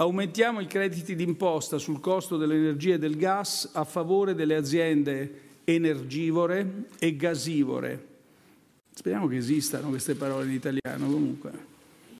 Aumentiamo i crediti d'imposta sul costo dell'energia e del gas a favore delle aziende energivore e gasivore. Speriamo che esistano queste parole in italiano comunque.